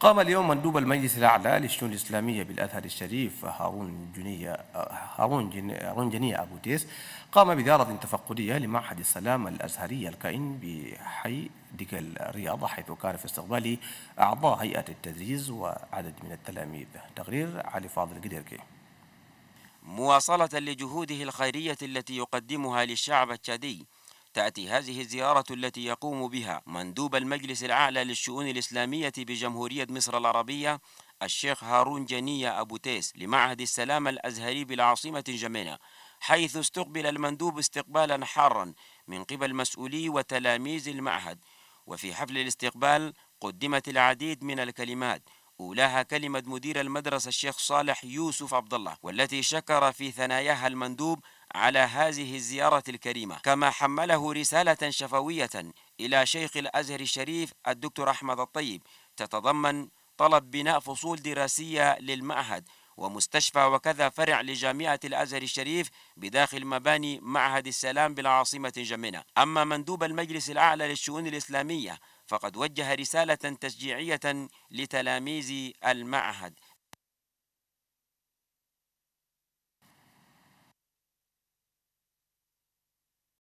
قام اليوم مندوب المجلس الأعلى للشؤون الإسلامية بالأزهر الشريف هارون جنية هارون جنية, هارون جنية أبو تيس قام بزيارة تفقدية لمعهد السلام الأزهري الكائن بحي ديك الرياض حيث كان في استقبال أعضاء هيئة التدريس وعدد من التلاميذ تقرير علي فاضل قديركي مواصلة لجهوده الخيرية التي يقدمها للشعب التشادي تأتي هذه الزيارة التي يقوم بها مندوب المجلس الأعلى للشؤون الإسلامية بجمهورية مصر العربية الشيخ هارون جنية أبو تيس لمعهد السلام الأزهري بالعاصمة جمينة حيث استقبل المندوب استقبالا حارا من قبل مسؤولي وتلاميذ المعهد وفي حفل الاستقبال قدمت العديد من الكلمات أولاها كلمة مدير المدرسة الشيخ صالح يوسف عبد الله والتي شكر في ثناياها المندوب على هذه الزيارة الكريمة كما حمله رسالة شفوية إلى شيخ الأزهر الشريف الدكتور أحمد الطيب تتضمن طلب بناء فصول دراسية للمعهد ومستشفى وكذا فرع لجامعة الأزهر الشريف بداخل مباني معهد السلام بالعاصمة جمنة أما مندوب المجلس الأعلى للشؤون الإسلامية فقد وجه رسالة تشجيعية لتلاميذ المعهد